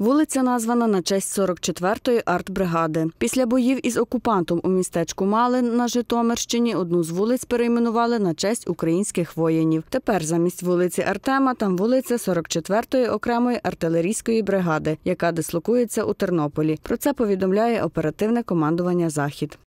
Вулиця названа на честь 44-ї артбригади. Після боїв із окупантом у містечку Малин на Житомирщині одну з вулиць перейменували на честь українських воїнів. Тепер замість вулиці Артема там вулиця 44-ї окремої артилерійської бригади, яка дислокується у Тернополі. Про це повідомляє оперативне командування Захід.